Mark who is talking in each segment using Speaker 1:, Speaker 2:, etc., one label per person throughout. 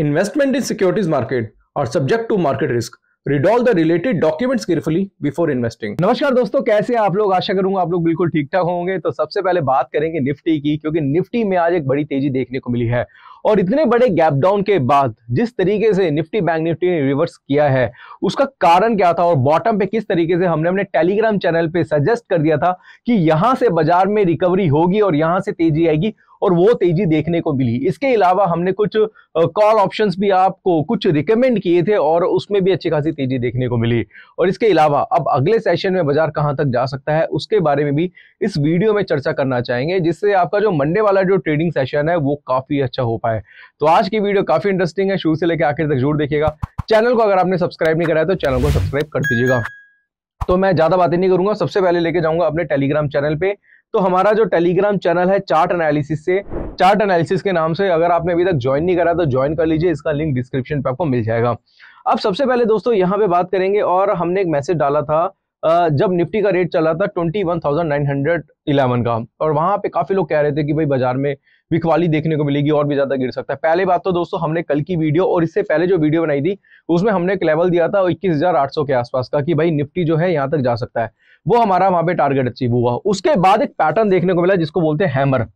Speaker 1: investment in securities market और subject to market risk read all the related documents carefully before investing नमस्कार दोस्तों कैसे हैं आप लोग आशा करूंगा आप लोग बिल्कुल ठीक ठाक होंगे तो सबसे पहले बात करेंगे निफ्टी की क्योंकि निफ्टी में आज एक बड़ी तेजी देखने को मिली है और इतने बड़े गैप डाउन के बाद जिस तरीके से निफ्टी बैंक निफ्टी ने रिवर्स किया है उसका कारण क्या था और बॉटम पे किस तरीके से हमने अपने टेलीग्राम चैनल पे सजेस्ट कर दिया था कि यहां से बाजार में रिकवरी होगी और यहां से तेजी आएगी और वो तेजी देखने को मिली इसके अलावा हमने कुछ कॉल ऑप्शन भी आपको कुछ रिकमेंड किए थे और उसमें भी अच्छी खासी तेजी देखने को मिली और इसके अलावा अब अगले सेशन में बाजार कहाँ तक जा सकता है उसके बारे में भी इस वीडियो में चर्चा करना चाहेंगे जिससे आपका जो मंडे वाला जो ट्रेडिंग सेशन है वो काफ़ी अच्छा हो पाए तो आज की वीडियो काफ़ी इंटरेस्टिंग है शुरू से लेकर आखिर तक जरूर देखिएगा चैनल को अगर आपने सब्सक्राइब नहीं कराया तो चैनल को सब्सक्राइब कर दीजिएगा तो मैं ज़्यादा बातें नहीं करूंगा सबसे पहले लेके जाऊंगा अपने टेलीग्राम चैनल पे तो हमारा जो टेलीग्राम चैनल है चार्ट एनालिसिस से चार्ट एनालिसिस के नाम से अगर आपने अभी तक ज्वाइन नहीं करा तो ज्वाइन कर लीजिए इसका लिंक डिस्क्रिप्शन पे आपको मिल जाएगा अब सबसे पहले दोस्तों यहाँ पे बात करेंगे और हमने एक मैसेज डाला था जब निफ्टी का रेट चला था twenty one thousand nine hundred eleven का और वहां पे काफी लोग कह रहे थे कि भाई बाजार में बिकवाली देखने को मिलेगी और भी ज्यादा गिर सकता है पहले बात तो दोस्तों हमने कल की वीडियो और इससे पहले जो वीडियो बनाई थी उसमें हमने एक लेवल दिया था इक्कीस हजार आठ सौ के आसपास का कि भाई निफ्टी जो है यहाँ तक जा सकता है वो हमारा वहां पे टारगेट अचीव हुआ उसके बाद एक पैटर्न देखने को मिला जिसको बोलते हैं हैमर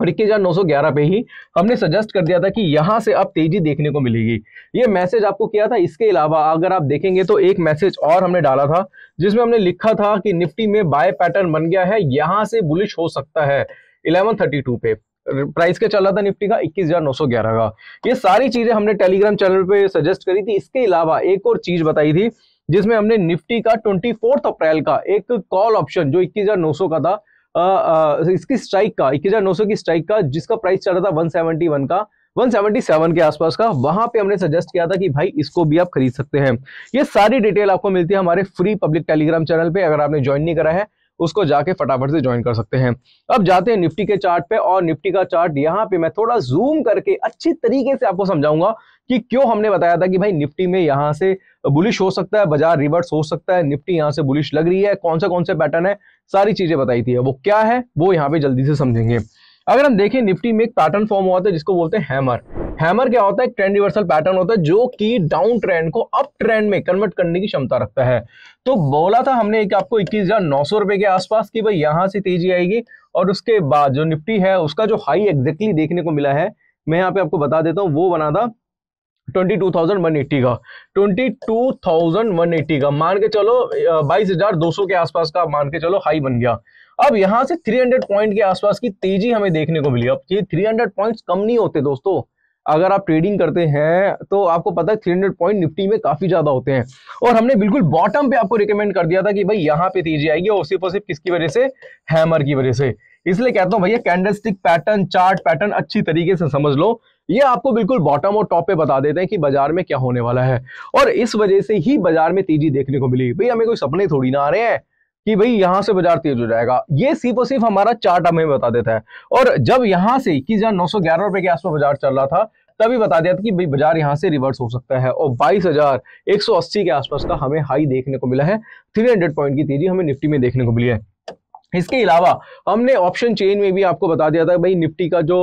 Speaker 1: और इक्कीस हजार नौ सौ ग्यारह पे ही हमने सजेस्ट कर दिया था कि यहाँ से अब तेजी देखने को मिलेगी ये मैसेज आपको किया था इसके अलावा अगर आप देखेंगे तो एक मैसेज और हमने डाला था जिसमें हमने लिखा था कि निफ्टी में बाय पैटर्न बन गया है यहां से बुलिश हो सकता है इलेवन थर्टी टू पे प्राइस क्या चल रहा था निफ्टी का इक्कीस हजार नौ सौ ग्यारह का ये सारी चीजें हमने टेलीग्राम चैनल पे सजेस्ट करी थी इसके अलावा एक और चीज बताई थी जिसमें हमने निफ्टी का ट्वेंटी फोर्थ अप्रैल का एक कॉल ऑप्शन जो इक्कीस हजार नौ सौ का था इसकी स्ट्राइक का इक्कीस हजार नौ सौ की स्ट्राइक का जिसका प्राइस चल रहा था वन सेवेंटी वन का 177 के आसपास का वहां पे हमने सजेस्ट किया था कि भाई इसको भी आप खरीद सकते हैं ये सारी डिटेल आपको मिलती है हमारे फ्री पब्लिक टेलीग्राम चैनल पे अगर आपने ज्वाइन नहीं करा है उसको जाके फटाफट से ज्वाइन कर सकते हैं अब जाते हैं निफ्टी के चार्ट पे और निफ्टी का चार्ट यहाँ पे मैं थोड़ा जूम करके अच्छी तरीके से आपको समझाऊंगा कि क्यों हमने बताया था कि भाई निफ्टी में यहाँ से बुलिश हो सकता है बाजार रिवर्स हो सकता है निफ्टी यहाँ से बुलिश लग रही है कौन से कौन सा पैटर्न है सारी चीजें बताई थी वो क्या है वो यहाँ पे जल्दी से समझेंगे अगर हम देखें निफ्टी में एक पैटर्न फॉर्म हुआ था जिसको बोलते हैं हैमर हैमर क्या होता है ट्रेंड रिवर्सल पैटर्न होता है जो कि डाउन ट्रेंड को अप ट्रेंड में कन्वर्ट करने की क्षमता रखता है तो बोला था हमने एक आपको इक्कीस हजार नौ सौ रुपए के आसपास की भाई यहां से तेजी आएगी और उसके बाद जो निफ्टी है उसका जो हाई एग्जैक्टली देखने को मिला है मैं यहाँ पे आपको बता देता हूँ वो बना था 22,180 का 22,180 का मान के चलो 22,200 के आसपास का मान के चलो हाई बन गया अब यहाँ से 300 पॉइंट के आसपास की तेजी हमें देखने को मिली अब ये 300 पॉइंट्स कम नहीं होते दोस्तों अगर आप ट्रेडिंग करते हैं तो आपको पता है थ्री हंड्रेड पॉइंट निफ्टी में काफी ज्यादा होते हैं और हमने बिल्कुल बॉटम पे आपको रिकमेंड कर दिया था कि भाई यहाँ पे तेजी आएगी और सिर्फ और सिर्फ किसकी वजह से हैमर की वजह से इसलिए कहता हूँ भैया कैंडलस्टिक पैटर्न चार्ट पैटर्न अच्छी तरीके से समझ लो ये आपको बिल्कुल बॉटम और टॉप पे बता देते हैं कि बाजार में क्या होने वाला है और इस वजह से ही बाजार में तेजी देखने को मिली भैया हमें कोई सपने थोड़ी ना आ रहे हैं कि भाई यहां से बाजार तेज हो जाएगा ये सिर्फ और सिर्फ हमारा चार्ट हमें बता देता है और जब यहाँ से इक्कीस हजार नौ सौ ग्यारह रुपए के आसपास बाजार चल रहा था तभी बता दिया था कि भाई बाजार यहां से रिवर्स हो सकता है और बाईस हजार एक सौ अस्सी के आसपास का हमें हाई देखने को मिला है थ्री हंड्रेड पॉइंट की तेजी हमें निफ्टी में देखने को मिली है इसके अलावा हमने ऑप्शन चेन में भी आपको बता दिया था भाई निफ्टी का जो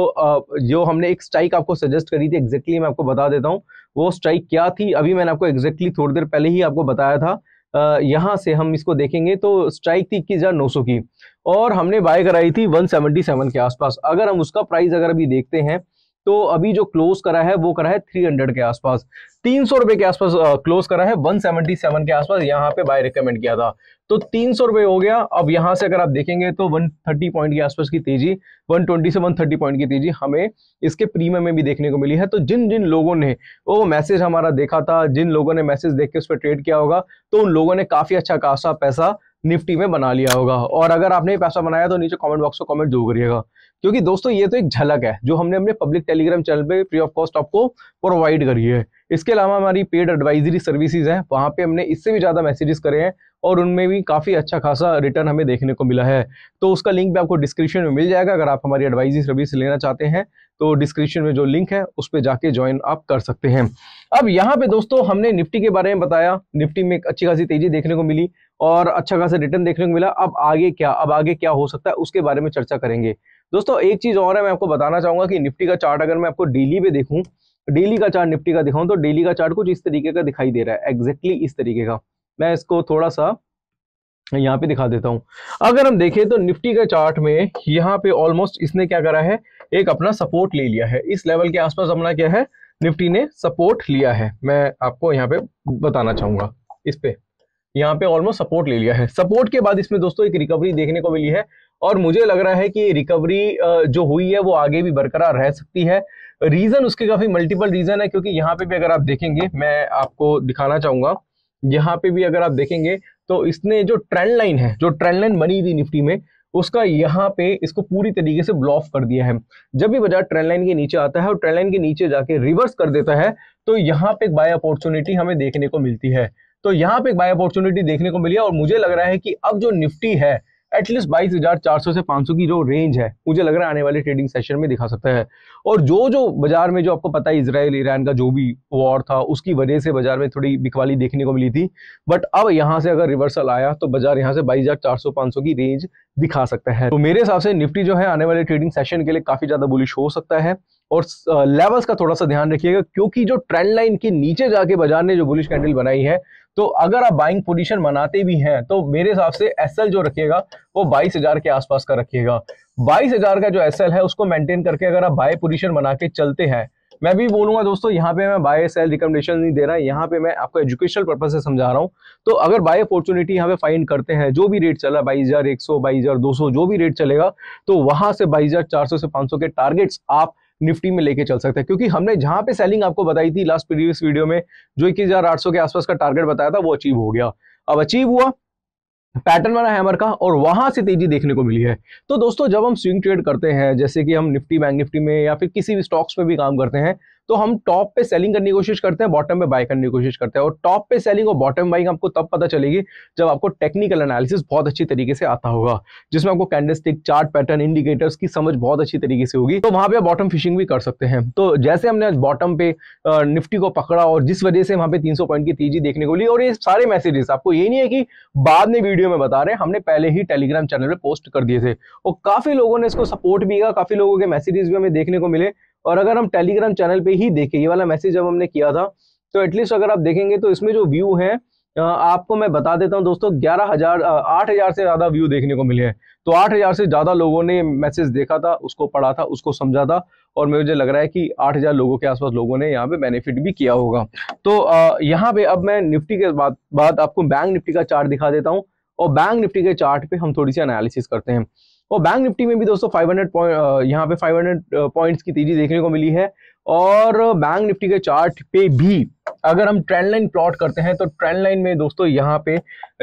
Speaker 1: जो हमने एक स्ट्राइक आपको सजेस्ट करी थी एक्जेक्टली मैं आपको बता देता हूँ वो स्ट्राइक क्या थी अभी मैंने आपको एक्जेक्टली थोड़ी देर पहले ही आपको बताया था यहाँ से हम इसको देखेंगे तो स्ट्राइक थी इक्कीस हज़ार नौ सौ की और हमने बाय कराई थी 177 के आसपास अगर हम उसका प्राइस अगर अभी देखते हैं तो अभी जो क्लोज करा है वो करा है 300 के आसपास तीन सौ रुपए के आसपास क्लोज करा है 177 के आसपास यहाँ पे बाय रिकमेंड किया था तो तीन सौ रुपए हो गया अब यहां से अगर आप देखेंगे तो 130 पॉइंट के आसपास की तेजी 120 से 130 पॉइंट की तेजी हमें इसके प्रीमियम में भी देखने को मिली है तो जिन जिन लोगों ने वो मैसेज हमारा देखा था जिन लोगों ने मैसेज देख के उस पर ट्रेड किया होगा तो उन लोगों ने काफी अच्छा खासा पैसा निफ्टी में बना लिया होगा और अगर आपने ये पैसा बनाया तो नीचे कमेंट बॉक्स में कमेंट जरूर करिएगा क्योंकि दोस्तों ये तो एक झलक है जो हमने अपने पब्लिक टेलीग्राम चैनल पे फ्री ऑफ कॉस्ट आपको प्रोवाइड करी है इसके अलावा हमारी पेड एडवाइजरी सर्विसेज हैं वहाँ पे हमने इससे भी ज़्यादा मैसेजेस करे हैं और उनमें भी काफ़ी अच्छा खासा रिटर्न हमें देखने को मिला है तो उसका लिंक भी आपको डिस्क्रिप्शन में मिल जाएगा अगर आप हमारी एडवाइजरी सर्विस लेना चाहते हैं तो डिस्क्रिप्शन में जो लिंक है उस पर जाके ज्वाइन आप कर सकते हैं अब यहाँ पे दोस्तों हमने निफ्टी के बारे में बताया निफ्टी में एक अच्छी खासी तेजी देखने को मिली और अच्छा खासा रिटर्न देखने को मिला अब आगे क्या अब आगे क्या हो सकता है उसके बारे में चर्चा करेंगे दोस्तों एक चीज और है मैं आपको बताना चाहूंगा कि निफ्टी का चार्ट अगर मैं आपको डेली पे देखूँ डेली का चार्ट निफ्टी का दिखाऊं तो डेली का चार्ट कुछ इस तरीके का दिखाई दे रहा है एग्जैक्टली exactly इस तरीके का मैं इसको थोड़ा सा यहाँ पे दिखा देता हूँ अगर हम देखें तो निफ्टी के चार्ट में यहाँ पे ऑलमोस्ट इसने क्या करा है एक अपना सपोर्ट ले लिया है इस लेवल के आसपास अपना क्या है निफ्टी ने सपोर्ट लिया है मैं आपको यहाँ पे बताना चाहूंगा इस पे यहाँ पे ऑलमोस्ट सपोर्ट ले लिया है सपोर्ट के बाद इसमें दोस्तों एक रिकवरी देखने को मिली है और मुझे लग रहा है कि रिकवरी जो हुई है वो आगे भी बरकरार रह सकती है रीजन उसके काफी मल्टीपल रीजन है क्योंकि यहाँ पे भी अगर आप देखेंगे मैं आपको दिखाना चाहूंगा यहाँ पे भी अगर आप देखेंगे तो इसने जो ट्रेंड लाइन है जो ट्रेंड लाइन बनी थी निफ्टी में उसका यहाँ पे इसको पूरी तरीके से ब्लॉफ कर दिया है जब भी बाजार ट्रेंड लाइन के नीचे आता है और ट्रेंड लाइन के नीचे जाके रिवर्स कर देता है तो यहाँ पे एक बाय अपॉर्चुनिटी हमें देखने को मिलती है तो यहाँ पे एक बाय अपॉर्चुनिटी देखने को मिली है और मुझे लग रहा है कि अब जो निफ्टी है एटलीस्ट बाईस हजार चार सौ से पांच सौ की जो रेंज है मुझे लग रहा है आने वाले ट्रेडिंग सेशन में दिखा सकता है और जो जो बाजार में जो आपको पता है इसराइल ईरान का जो भी वॉर था उसकी वजह से बाजार में थोड़ी बिकवाली देखने को मिली थी बट अब यहाँ से अगर रिवर्सल आया तो बाजार यहाँ से बाईस हजार चार सौ पांच सौ की रेंज दिखा सकता है तो मेरे हिसाब से निफ्टी जो है आने वाले ट्रेडिंग सेशन के लिए काफी ज्यादा बुलिश हो सकता है और लेवल्स का थोड़ा सा ध्यान रखिएगा क्योंकि जो ट्रेंड लाइन के नीचे जाके बाजार ने जो बुलिश कैंडल बनाई है तो अगर आप बाइंग पोजीशन बनाते भी हैं तो मेरे हिसाब से एसएल जो रखिएगा वो 22,000 के आसपास का रखिएगा 22,000 का जो एसएल है उसको मेंटेन करके अगर आप बाय पोजीशन बना के चलते हैं मैं भी बोलूंगा दोस्तों यहाँ पे मैं बाय सेल रिकमेंडेशन नहीं दे रहा यहाँ पे मैं आपको एजुकेशनल पर्पज से समझा रहा हूँ तो अगर बाय अपॉर्चुनिटी यहाँ पे फाइंड करते हैं जो भी रेट चला बाईस हजार एक सौ बाईस हजार दो सौ जो भी रेट चलेगा तो वहां से बाईस हजार चार सौ से पांच सौ के टारगेट्स आप निफ्टी में लेके चल सकते हैं क्योंकि हमने जहां पे सेलिंग आपको बताई थी लास्ट प्रीवियस वीडियो में जो इक्कीस के आसपास का टारगेट बताया था वो अचीव हो गया अब अचीव हुआ पैटर्न बना हैमर का और वहां से तेजी देखने को मिली है तो दोस्तों जब हम स्विंग ट्रेड करते हैं जैसे कि हम निफ्टी बैंक निफ्टी में या फिर किसी भी स्टॉक्स में भी काम करते हैं तो हम टॉप पे सेलिंग करने की कोशिश करते हैं बॉटम पे बाय करने की कोशिश करते हैं और टॉप पे सेलिंग और बॉटम बाइंग आपको तब पता चलेगी जब आपको टेक्निकल एनालिसिस बहुत अच्छी तरीके से आता होगा जिसमें आपको कैंडलस्टिक चार्ट पैटर्न इंडिकेटर्स की समझ बहुत अच्छी तरीके से होगी तो वहां पर बॉटम फिशिंग भी कर सकते हैं तो जैसे हमने आज बॉटम पे निफ्टी को पकड़ा और जिस वजह से वहां पे तीन पॉइंट की तेजी देखने को ली और ये सारे मैसेजेस आपको ये नहीं है कि बाद में वीडियो में बता रहे हैं हमने पहले ही टेलीग्राम चैनल पर पोस्ट कर दिए थे और काफी लोगों ने इसको सपोर्ट भी किया काफी लोगों के मैसेजेस भी हमें देखने को मिले और अगर हम टेलीग्राम चैनल पे ही देखें ये वाला मैसेज जब हमने किया था तो एटलीस्ट अगर आप देखेंगे तो इसमें जो व्यू है आपको मैं बता देता हूँ दोस्तों ग्यारह हजार आठ हजार से ज़्यादा व्यू देखने को मिले हैं तो आठ हजार से ज़्यादा लोगों ने मैसेज देखा था उसको पढ़ा था उसको समझा था और मुझे लग रहा है कि आठ हजार लोगों के आसपास लोगों ने यहाँ पे बेनिफिट भी किया होगा तो यहाँ पे अब मैं निफ्टी के बाद बाद आपको बैंक निफ्टी का चार्ट दिखा देता हूँ और बैंक निफ्टी के चार्ट पे हम थोड़ी सी एनालिसिस करते हैं और बैंक निफ्टी में भी दोस्तों 500 पॉइंट यहाँ पे 500 पॉइंट्स की तेजी देखने को मिली है और बैंक निफ्टी के चार्ट पे भी अगर हम ट्रेंड लाइन प्लॉट करते हैं तो ट्रेंड लाइन में दोस्तों यहाँ पे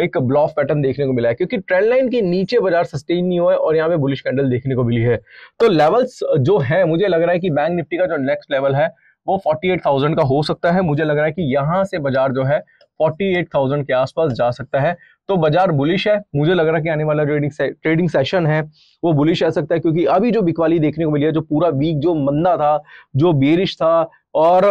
Speaker 1: एक ब्लॉफ पैटर्न देखने को मिला है क्योंकि ट्रेंड लाइन के नीचे बाजार सस्टेन नहीं हुआ है और यहाँ पे बुलिश कैंडल देखने को मिली है तो लेवल्स जो है मुझे लग रहा है कि बैंक निफ्टी का जो नेक्स्ट लेवल है वो 48,000 का हो सकता है मुझे लग रहा है कि यहाँ से बाजार जो है 48,000 के आसपास जा सकता है तो बाजार बुलिश है मुझे लग रहा है कि आने वाला ट्रेडिंग से, ट्रेडिंग सेशन है वो बुलिश आ सकता है क्योंकि अभी जो बिकवाली देखने को मिली है जो पूरा वीक जो मंदा था जो बेरिश था और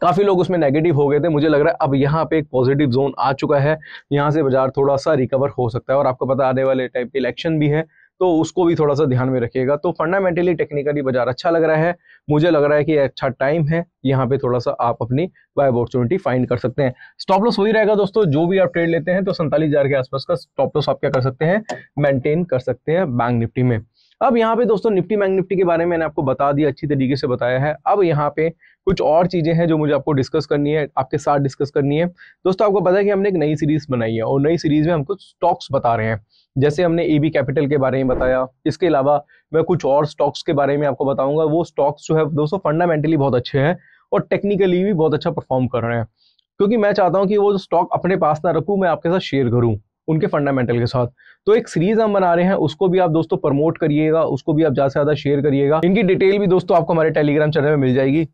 Speaker 1: काफी लोग उसमें नेगेटिव हो गए थे मुझे लग रहा है अब यहाँ पे एक पॉजिटिव जोन आ चुका है यहाँ से बाजार थोड़ा सा रिकवर हो सकता है और आपको पता आने वाले टाइम पे इलेक्शन भी है तो उसको भी थोड़ा सा ध्यान में रखिएगा तो फंडामेंटली टेक्निकली बाजार अच्छा लग रहा है मुझे लग रहा है कि अच्छा टाइम है यहाँ पे थोड़ा सा आप अपनी बाय अपॉर्चुनिटी फाइंड कर सकते हैं स्टॉप लॉस वही रहेगा दोस्तों जो भी आप ट्रेड लेते हैं तो सैंतालीस के आसपास का स्टॉप लॉस आप क्या कर सकते हैं मेंटेन कर सकते हैं बैंक निफ्टी में अब यहाँ पे दोस्तों निफ्टी बैंक निफ्टी के बारे में मैंने आपको बता दिया अच्छी तरीके से बताया है अब यहाँ पे कुछ और चीज़ें हैं जो मुझे आपको डिस्कस करनी है आपके साथ डिस्कस करनी है दोस्तों आपको पता है कि हमने एक नई सीरीज बनाई है और नई सीरीज में हम कुछ स्टॉक्स बता रहे हैं जैसे हमने ए बी कैपिटल के बारे में बताया इसके अलावा मैं कुछ और स्टॉक्स के बारे में आपको बताऊंगा वो स्टॉक्स जो है दोस्तों फंडामेंटली बहुत अच्छे हैं और टेक्निकली भी बहुत अच्छा परफॉर्म कर रहे हैं क्योंकि मैं चाहता हूँ कि वो स्टॉक अपने पास ना रखूँ मैं आपके साथ शेयर करूँ उनके फंडामेंटल के साथ तो एक सीरीज हम बना रहे हैं उसको भी आप दोस्तों प्रमोट करिएगा उसको भी आप ज़्यादा से ज़्यादा शेयर करिएगा इनकी डिटेल भी दोस्तों आपको हमारे टेलीग्राम चैनल में मिल जाएगी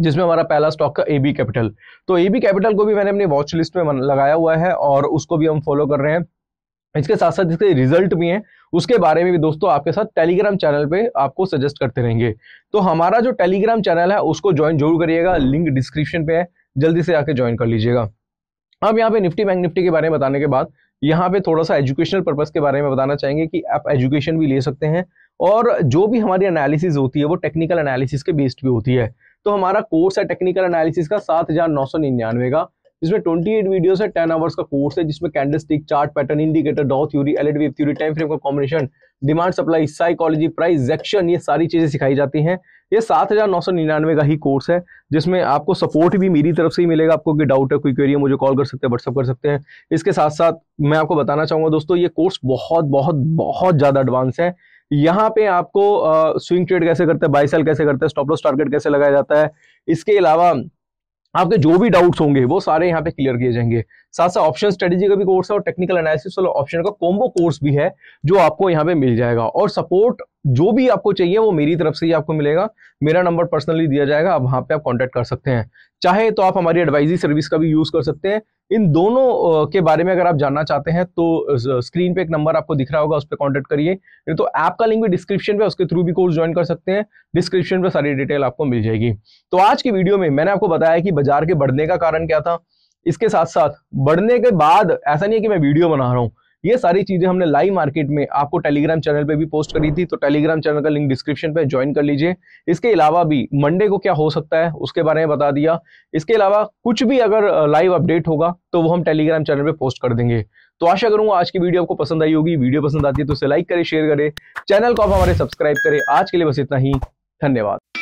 Speaker 1: जिसमें हमारा पहला स्टॉक का ए बी कैपिटल तो ए बी कैपिटल को भी मैंने अपनी वॉच लिस्ट में लगाया हुआ है और उसको भी हम फॉलो कर रहे हैं इसके साथ साथ इसके रिजल्ट भी हैं उसके बारे में भी दोस्तों आपके साथ टेलीग्राम चैनल पे आपको सजेस्ट करते रहेंगे तो हमारा जो टेलीग्राम चैनल है उसको ज्वाइन जरूर करिएगा लिंक डिस्क्रिप्शन पे है जल्दी से आके ज्वाइन कर लीजिएगा अब यहाँ पे निफ्टी बैंक निफ्टी के बारे में बताने के बाद यहाँ पे थोड़ा सा एजुकेशनल पर्पज के बारे में बताना चाहेंगे कि आप एजुकेशन भी ले सकते हैं और जो भी हमारी एनालिसिस होती है वो टेक्निकल एनालिसिस के बेस्ड भी होती है तो हमारा कोर्स है टेक्निकल एनालिसिस का सात हजार नौ सौ निन्यानवे का इसमें 28 वीडियोस है 10 आवर्स का कोर्स है जिसमें candlestick chart pattern indicator Dow theory Elliott wave theory time frame का combination demand supply psychology price action ये सारी चीजें सिखाई जाती हैं ये सात हजार नौ सौ निन्यानवे का ही कोर्स है जिसमें आपको सपोर्ट भी मेरी तरफ से ही मिलेगा आपको कोई डाउट है कोई क्वेरी है मुझे कॉल कर सकते हैं व्हाट्सअप कर सकते हैं इसके साथ साथ मैं आपको बताना चाहूंगा दोस्तों ये कोर्स बहुत बहुत बहुत ज़्यादा एडवांस है यहाँ पे आपको स्विंग ट्रेड कैसे करते हैं बाई सेल कैसे करते हैं स्टॉप लॉस टारगेट कैसे लगाया जाता है इसके अलावा आपके जो भी डाउट्स होंगे वो सारे यहाँ पे क्लियर किए जाएंगे साथ साथ ऑप्शन स्ट्रेटेजी का भी कोर्स है और टेक्निकल एनालिसिस वाला ऑप्शन का कॉम्बो कोर्स भी है जो आपको यहाँ पे मिल जाएगा और सपोर्ट जो भी आपको चाहिए वो मेरी तरफ से ही आपको मिलेगा मेरा नंबर पर्सनली दिया जाएगा आप वहाँ पे आप कांटेक्ट कर सकते हैं चाहे तो आप हमारी एडवाइजरी सर्विस का भी यूज़ कर सकते हैं इन दोनों के बारे में अगर आप जानना चाहते हैं तो स्क्रीन पे एक नंबर आपको दिख रहा होगा उस पर कॉन्टैक्ट करिए नहीं तो ऐप का लिंक भी डिस्क्रिप्शन पे उसके थ्रू भी कोर्स ज्वाइन कर सकते हैं डिस्क्रिप्शन पर सारी डिटेल आपको मिल जाएगी तो आज की वीडियो में मैंने आपको बताया कि बाजार के बढ़ने का कारण क्या था इसके साथ साथ बढ़ने के बाद ऐसा नहीं है कि मैं वीडियो बना रहा हूँ ये सारी चीज़ें हमने लाइव मार्केट में आपको टेलीग्राम चैनल पे भी पोस्ट करी थी तो टेलीग्राम चैनल का लिंक डिस्क्रिप्शन पे ज्वाइन कर लीजिए इसके अलावा भी मंडे को क्या हो सकता है उसके बारे में बता दिया इसके अलावा कुछ भी अगर लाइव अपडेट होगा तो वो हम टेलीग्राम चैनल पर पोस्ट कर देंगे तो आशा करूंगा आज की वीडियो आपको पसंद आई होगी वीडियो पसंद आती है तो उसे लाइक करे शेयर करें चैनल को आप हमारे सब्सक्राइब करें आज के लिए बस इतना ही धन्यवाद